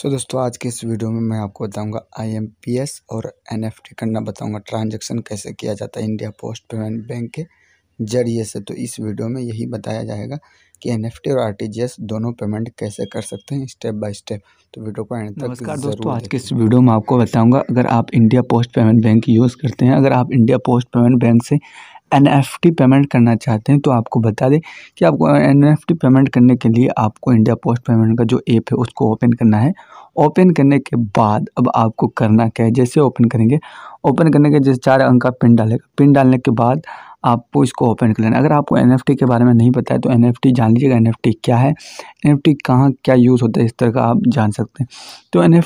सो so, दोस्तों आज के इस वीडियो में मैं आपको बताऊंगा आईएमपीएस और एनएफटी करना बताऊंगा ट्रांजैक्शन कैसे किया जाता है इंडिया पोस्ट पेमेंट बैंक के जरिए से तो इस वीडियो में यही बताया जाएगा कि एनएफटी और आरटीजीएस दोनों पेमेंट कैसे कर सकते हैं स्टेप बाय स्टेप तो वीडियो को एंड तक नमस्कार दोस्तों आज के इस वीडियो में आपको बताऊंगा अगर आप India post payment bank use करते हैं अगर आप इंडिया पोस्ट पेमेंट बैंक से एनएफटी पेमेंट करना चाहते हैं तो आपको बता दें कि आपको एनएफटी पेमेंट करने के लिए आपको इंडिया पोस्ट पेमेंट का जो ऐप है उसको ओपन करना है ओपन करने के बाद अब आपको करना क्या है जैसे ओपन करेंगे ओपन करने के जैसे चार अंक का पिन डालेगा पिन डालने के बाद आपको इसको ओपन कर लेना अगर आपको एन के बारे में नहीं पता है तो एन जान लीजिएगा एन क्या है एन एफ कहाँ क्या यूज़ होता है इस तरह का आप जान सकते हैं तो एन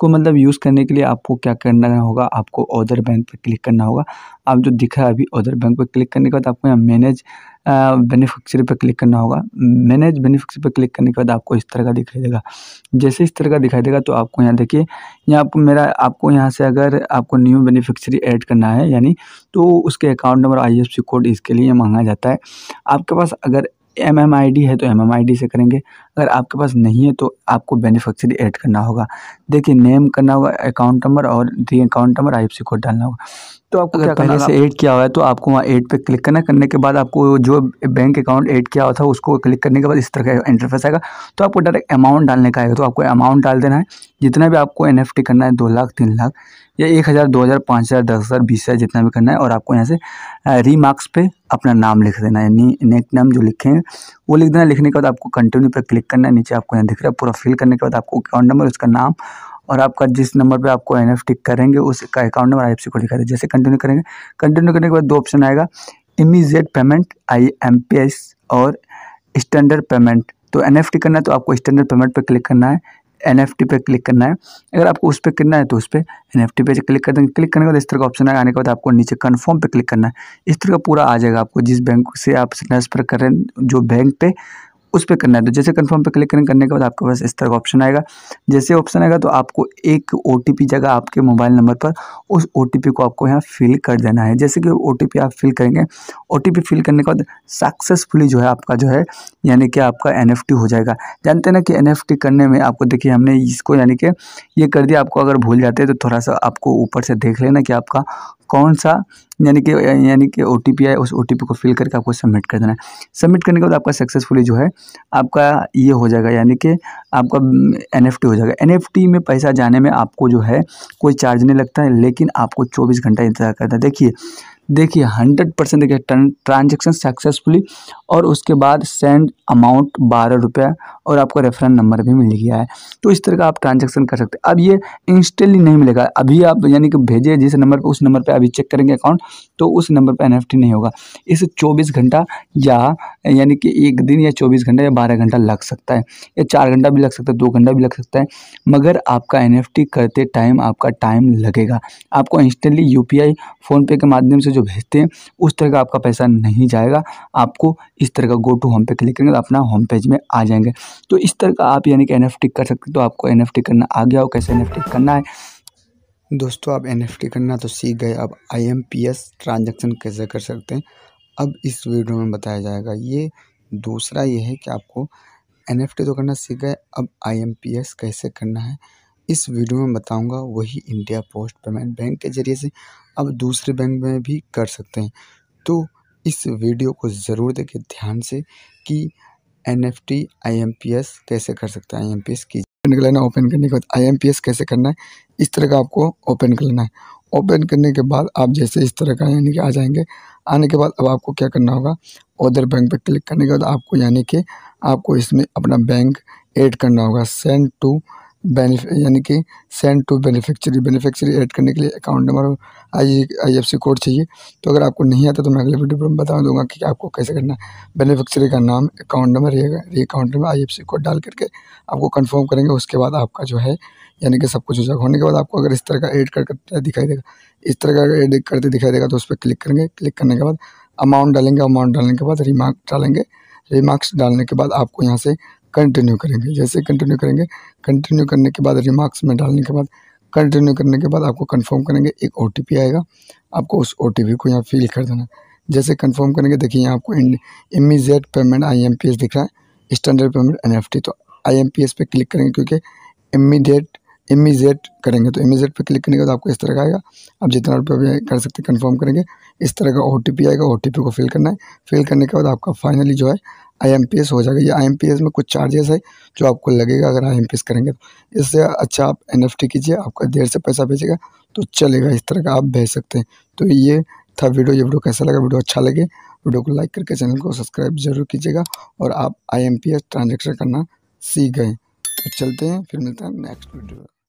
को मतलब यूज़ करने के लिए आपको क्या करना होगा आपको ऑर्डर बैंक पर क्लिक करना होगा आप जो दिख रहा है अभी ऑदर बैंक पर क्लिक करने के बाद आपको यहाँ मैनेज बेनिफिक्सरी पर क्लिक करना होगा मैनेज बेनिफिक्सरी पर क्लिक करने के बाद आपको इस तरह का दिखाई देगा जैसे इस तरह का दिखाई देगा तो आपको यहाँ देखिए यहाँ आपको मेरा आपको यहाँ से अगर आपको न्यू में बेनिफिक्चरी ऐड करना है यानी तो उसके अकाउंट नंबर आई कोड इसके लिए मांगा जाता है आपके पास अगर एम एम आई डी है तो एम एम आई डी से करेंगे अगर आपके पास नहीं है तो आपको बेनिफिक्चरी ऐड करना होगा देखिए नेम करना होगा अकाउंट नंबर और डी account number I F C code डालना होगा तो आपको अगर पहले से ऐड किया हुआ है तो आपको वहाँ ऐड पे क्लिक करना करने के बाद आपको जो बैंक अकाउंट ऐड किया हुआ था उसको क्लिक करने के बाद इस तरह का इंटरफेस आएगा तो आपको डायरेक्ट अमाउंट डालने का आएगा तो आपको अमाउंट डाल देना है जितना भी आपको एन करना है दो लाख तीन लाख या एक हज़ार दो हज़ार पाँच हज़ार दस हज़ार बीस हज़ार जितना भी करना है और आपको यहाँ से रीमार्क्स पे अपना नाम लिख देना है नी नेक नाम जो लिखे हैं वो लिख देना लिखने के बाद आपको कंटिन्यू पर क्लिक करना है नीचे आपको यहाँ दिख रहा है पूरा फिल करने के बाद आपको अकाउंट नंबर उसका नाम और आपका जिस नंबर पर आपको एन एफ टिक करेंगे उसका account number I F C को लिखा दें जैसे कंटिन्यू करेंगे कंटिन्यू करने के बाद दो ऑप्शन आएगा immediate payment I M P S और स्टैंडर्ड पेमेंट तो एन एफ टी करना है तो आपको स्टैंडर्ड पेमेंट पर क्लिक करना है एन एफ टी पे क्लिक करना है अगर आपको उस पर करना है तो उस पर एन एफ टी पे क्लिक कर देंगे क्लिक करने के बाद इस तरह का ऑप्शन आने के बाद आपको नीचे कन्फर्म पे क्लिक करना है इस तरह का पूरा आ जाएगा आपको जिस बैंक से आप ट्रांसफर कर रहे हैं जो बैंक पे उस पर करना है तो जैसे कन्फर्म पर क्लिक करने के बाद आपके पास इस तरह का ऑप्शन आएगा जैसे ऑप्शन आएगा तो आपको एक ओ जगह आपके मोबाइल नंबर पर उस ओ को आपको यहाँ फिल कर देना है जैसे कि ओ आप फिल करेंगे ओ फिल करने के बाद सक्सेसफुली जो है आपका जो है यानी कि आपका एन हो जाएगा जानते हैं ना कि एन करने में आपको देखिए हमने इसको यानी कि ये कर दिया आपको अगर भूल जाते हैं तो थोड़ा सा आपको ऊपर से देख लेना कि आपका कौन सा यानी कि यानी कि ओ टी पी आए उस ओ टी पी को फिल करके आपको सबमिट कर देना है सबमिट करने के बाद आपका सक्सेसफुली जो है आपका ये हो जाएगा यानी कि आपका एन एफ टी हो जाएगा एन एफ टी में पैसा जाने में आपको जो है कोई चार्ज नहीं लगता है लेकिन आपको चौबीस घंटा इंतजार करना है देखिए देखिए हंड्रेड परसेंट देखिए ट्रांजेक्शन सक्सेसफुली और उसके बाद सेंड अमाउंट बारह रुपया और आपको रेफरेंस नंबर भी मिल गया है तो इस तरह का आप ट्रांजेक्शन कर सकते हैं अब ये इंस्टेंटली नहीं मिलेगा अभी आप यानी कि भेजे जिस नंबर पर उस नंबर पर अभी चेक करेंगे अकाउंट तो उस नंबर पर एन नहीं होगा इसे चौबीस घंटा या यानी कि एक दिन या चौबीस घंटा या बारह घंटा लग सकता है या चार घंटा भी लग सकता है दो घंटा भी लग सकता है मगर आपका एन करते टाइम आपका टाइम लगेगा आपको इंस्टेंटली यू पी फ़ोनपे के माध्यम से जो जो भेजते हैं उस तरह का आपका पैसा नहीं जाएगा आपको इस तरह का गो टू होम पे क्लिक करेंगे तो अपना होम पेज में आ जाएंगे तो इस तरह का आप यानी कि एन कर सकते तो आपको एन करना आ गया हो कैसे एन करना है दोस्तों आप एन करना तो सीख गए अब आई ट्रांजेक्शन कैसे कर सकते हैं अब इस वीडियो में बताया जाएगा ये दूसरा ये है कि आपको एन तो करना सीख गए अब आई कैसे करना है इस वीडियो में बताऊंगा वही इंडिया पोस्ट पेमेंट बैंक के ज़रिए से आप दूसरे बैंक में भी कर सकते हैं तो इस वीडियो को ज़रूर देखें ध्यान से कि N F T I M P S कैसे कर सकते हैं आई एम पी एस की लेना ओपन करने के बाद आई एम पी एस कैसे करना है इस तरह का आपको ओपन कर लेना है ओपन करने के बाद आप जैसे इस तरह का यानी कि आ जाएंगे आने के बाद अब आपको क्या करना होगा उधर बैंक पर क्लिक करने के बाद आपको यानी कि आपको इसमें अपना बैंक ऐड करना होगा सेंड टू यानी कि send to beneficiary beneficiary add करने के लिए अकाउंट नंबर और आई आई एफ सी कोड चाहिए तो अगर आपको नहीं आता तो मैं अगले वीडियो में बता दूंगा कि आपको कैसे करना है बेनिफिक्चरी का नाम अकाउंट नंबर ये account number I F C code डाल करके आपको कन्फर्म करेंगे उसके बाद आपका जो है यानी कि सब कुछ हो जाएगा होने के बाद आपको अगर इस तरह का एड कर दिखाई देगा इस तरह का एड करते दिखाई देगा तो उस पर क्लिक करेंगे क्लिक करने के बाद अमाउंट डालेंगे अमाउंट डालने के बाद रिमार्क डालेंगे रिमार्क्स डालने के बाद आपको यहाँ से कंटिन्यू करेंगे जैसे कंटिन्यू करेंगे कंटिन्यू करने के बाद रिमार्क्स में डालने के बाद कंटिन्यू करने के बाद आपको कंफर्म करेंगे एक ओ आएगा आपको उस ओ को यहाँ फिल कर देना जैसे कंफर्म करेंगे देखिए यहाँ आपको इमीजिएट पेमेंट आई दिख रहा है स्टैंडर्ड पेमेंट एन तो आई पे क्लिक करेंगे क्योंकि इमीडिएट इमीजिएट करेंगे तो इमीजिएट पर क्लिक करने के बाद आपको इस तरह का आएगा आप जितना रुपये भी कर सकते कंफर्म करेंगे इस तरह का ओ आएगा ओ को फिल करना है फिल करने के बाद आपका फाइनली जो है आई एम पी एस हो जाएगा ये आई एम पी एस में कुछ चार्जेस है जो आपको लगेगा अगर आई एम पी एस करेंगे तो इससे अच्छा आप एन एफ टी कीजिए आपका देर से पैसा भेजेगा तो चलेगा इस तरह का आप भेज सकते हैं तो ये था वीडियो ये वीडियो कैसा लगा वीडियो अच्छा लगे वीडियो को लाइक करके चैनल को सब्सक्राइब जरूर कीजिएगा और आप I M P S transaction करना सीख गए तो चलते हैं फिर मिलते हैं नेक्स्ट वीडियो